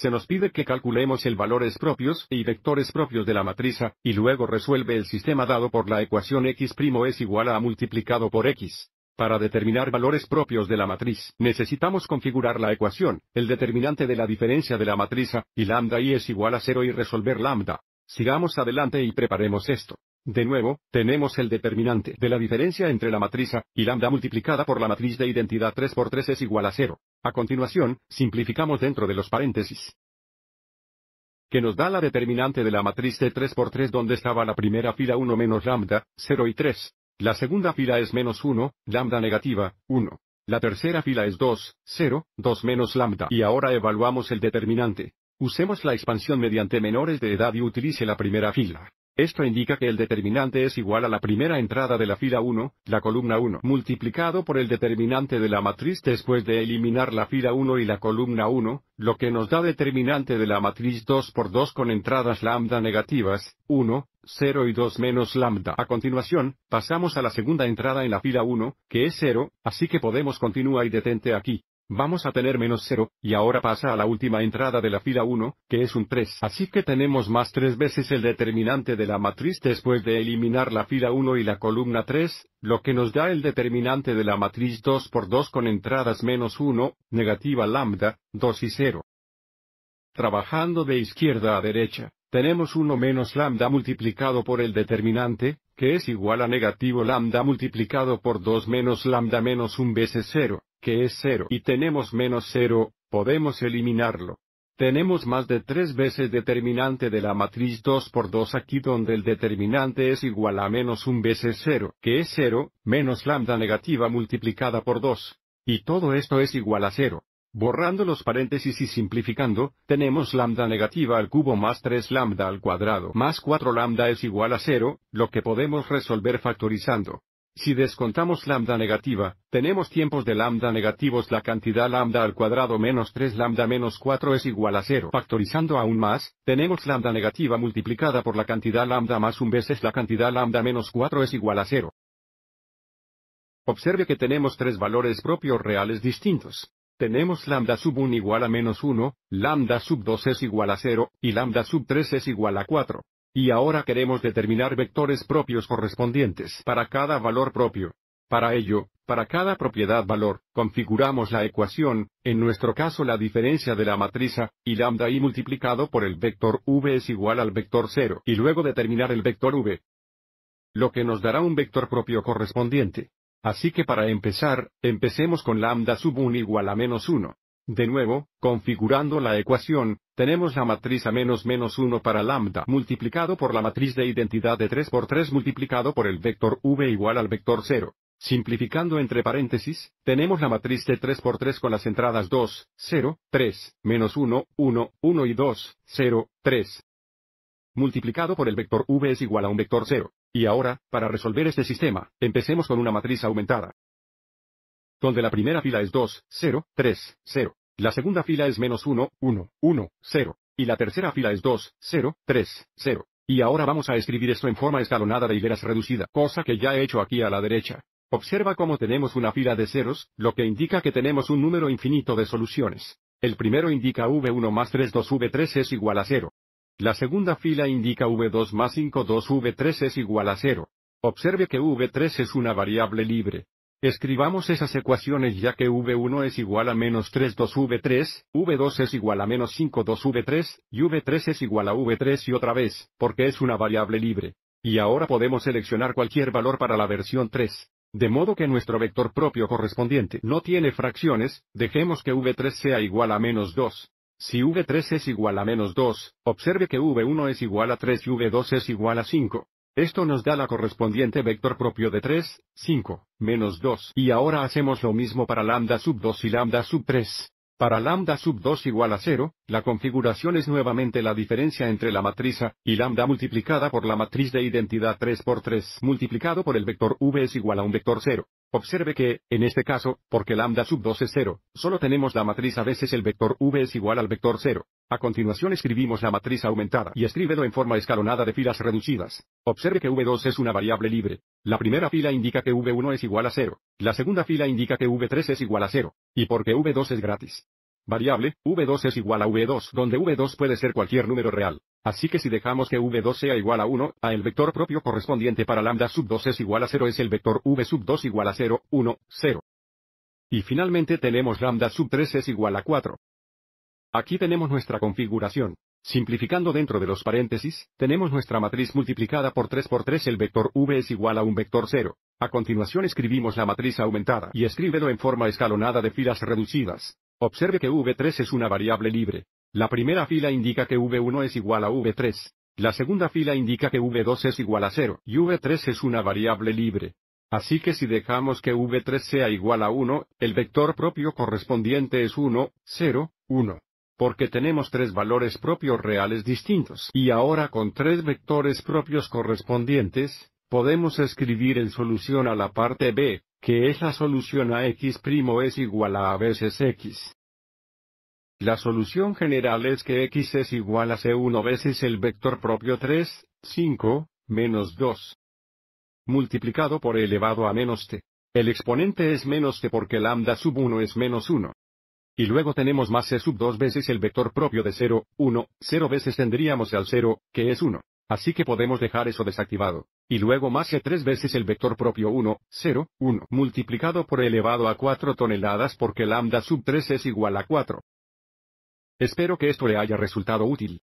se nos pide que calculemos el valores propios y vectores propios de la matriz y luego resuelve el sistema dado por la ecuación x' es igual a multiplicado por x. Para determinar valores propios de la matriz, necesitamos configurar la ecuación, el determinante de la diferencia de la matriz y lambda y es igual a cero y resolver lambda. Sigamos adelante y preparemos esto. De nuevo, tenemos el determinante de la diferencia entre la matriz y lambda multiplicada por la matriz de identidad 3 por 3 es igual a 0. A continuación, simplificamos dentro de los paréntesis que nos da la determinante de la matriz de 3 por 3 donde estaba la primera fila 1 menos lambda, 0 y 3. La segunda fila es menos 1, lambda negativa, 1. La tercera fila es 2, 0, 2 menos lambda. Y ahora evaluamos el determinante. Usemos la expansión mediante menores de edad y utilice la primera fila. Esto indica que el determinante es igual a la primera entrada de la fila 1, la columna 1, multiplicado por el determinante de la matriz después de eliminar la fila 1 y la columna 1, lo que nos da determinante de la matriz 2 por 2 con entradas lambda negativas, 1, 0 y 2 menos lambda. A continuación, pasamos a la segunda entrada en la fila 1, que es 0, así que podemos continuar y detente aquí. Vamos a tener menos 0, y ahora pasa a la última entrada de la fila 1, que es un 3. Así que tenemos más 3 veces el determinante de la matriz después de eliminar la fila 1 y la columna 3, lo que nos da el determinante de la matriz 2 por 2 con entradas menos 1, negativa lambda, 2 y 0. Trabajando de izquierda a derecha, tenemos 1 menos lambda multiplicado por el determinante, que es igual a negativo lambda multiplicado por 2 menos lambda menos 1 veces 0 que es cero y tenemos menos cero, podemos eliminarlo. Tenemos más de tres veces determinante de la matriz 2 por 2 aquí donde el determinante es igual a menos 1 veces 0, que es 0, menos lambda negativa multiplicada por 2. Y todo esto es igual a 0. Borrando los paréntesis y simplificando, tenemos lambda negativa al cubo más 3 lambda al cuadrado más 4 lambda es igual a 0, lo que podemos resolver factorizando. Si descontamos lambda negativa, tenemos tiempos de lambda negativos la cantidad lambda al cuadrado menos 3 lambda menos 4 es igual a 0. Factorizando aún más, tenemos lambda negativa multiplicada por la cantidad lambda más 1 veces la cantidad lambda menos 4 es igual a 0. Observe que tenemos tres valores propios reales distintos. Tenemos lambda sub 1 igual a menos 1, lambda sub 2 es igual a 0, y lambda sub 3 es igual a 4. Y ahora queremos determinar vectores propios correspondientes para cada valor propio. Para ello, para cada propiedad valor, configuramos la ecuación, en nuestro caso la diferencia de la matriz y lambda i multiplicado por el vector v es igual al vector 0, y luego determinar el vector v. Lo que nos dará un vector propio correspondiente. Así que para empezar, empecemos con lambda sub 1 igual a menos 1. De nuevo, configurando la ecuación, tenemos la matriz A menos menos 1 para lambda multiplicado por la matriz de identidad de 3 por 3 multiplicado por el vector v igual al vector 0. Simplificando entre paréntesis, tenemos la matriz de 3 por 3 con las entradas 2, 0, 3, menos 1, 1, 1 y 2, 0, 3. Multiplicado por el vector v es igual a un vector 0. Y ahora, para resolver este sistema, empecemos con una matriz aumentada. Donde la primera fila es 2, 0, 3, 0. La segunda fila es menos 1, 1, 1, 0. Y la tercera fila es 2, 0, 3, 0. Y ahora vamos a escribir esto en forma escalonada de hileras reducida, cosa que ya he hecho aquí a la derecha. Observa cómo tenemos una fila de ceros, lo que indica que tenemos un número infinito de soluciones. El primero indica V1 más 3 2 V3 es igual a 0. La segunda fila indica V2 más 5 2 V3 es igual a 0. Observe que V3 es una variable libre. Escribamos esas ecuaciones ya que V1 es igual a menos 3-2V3, V2 es igual a menos 5-2V3, y V3 es igual a V3 y otra vez, porque es una variable libre. Y ahora podemos seleccionar cualquier valor para la versión 3. De modo que nuestro vector propio correspondiente no tiene fracciones, dejemos que V3 sea igual a menos 2. Si V3 es igual a menos 2, observe que V1 es igual a 3 y V2 es igual a 5. Esto nos da la correspondiente vector propio de 3, 5, menos 2. Y ahora hacemos lo mismo para lambda sub 2 y lambda sub 3. Para lambda sub 2 igual a 0, la configuración es nuevamente la diferencia entre la matriz A y lambda multiplicada por la matriz de identidad 3 por 3 multiplicado por el vector V es igual a un vector 0. Observe que, en este caso, porque lambda sub 2 es 0, solo tenemos la matriz a veces el vector V es igual al vector 0. A continuación escribimos la matriz aumentada y escríbelo en forma escalonada de filas reducidas. Observe que V2 es una variable libre. La primera fila indica que V1 es igual a 0. La segunda fila indica que V3 es igual a 0. Y porque V2 es gratis. Variable, V2 es igual a V2, donde V2 puede ser cualquier número real. Así que si dejamos que V2 sea igual a 1, a el vector propio correspondiente para lambda sub 2 es igual a 0 es el vector V sub 2 igual a 0, 1, 0. Y finalmente tenemos lambda sub 3 es igual a 4. Aquí tenemos nuestra configuración. Simplificando dentro de los paréntesis, tenemos nuestra matriz multiplicada por 3 por 3 el vector v es igual a un vector 0. A continuación escribimos la matriz aumentada y escríbelo en forma escalonada de filas reducidas. Observe que v3 es una variable libre. La primera fila indica que v1 es igual a v3. La segunda fila indica que v2 es igual a 0 y v3 es una variable libre. Así que si dejamos que v3 sea igual a 1, el vector propio correspondiente es 1, 0, 1 porque tenemos tres valores propios reales distintos y ahora con tres vectores propios correspondientes, podemos escribir en solución a la parte b, que es la solución a x' es igual a a veces x. La solución general es que x es igual a c1 veces el vector propio 3, 5, menos 2. Multiplicado por elevado a menos t. El exponente es menos t porque lambda sub 1 es menos 1. Y luego tenemos más C sub 2 veces el vector propio de 0, 1, 0 veces tendríamos al 0, que es 1. Así que podemos dejar eso desactivado. Y luego más e 3 veces el vector propio 1, 0, 1, multiplicado por e elevado a 4 toneladas porque lambda sub 3 es igual a 4. Espero que esto le haya resultado útil.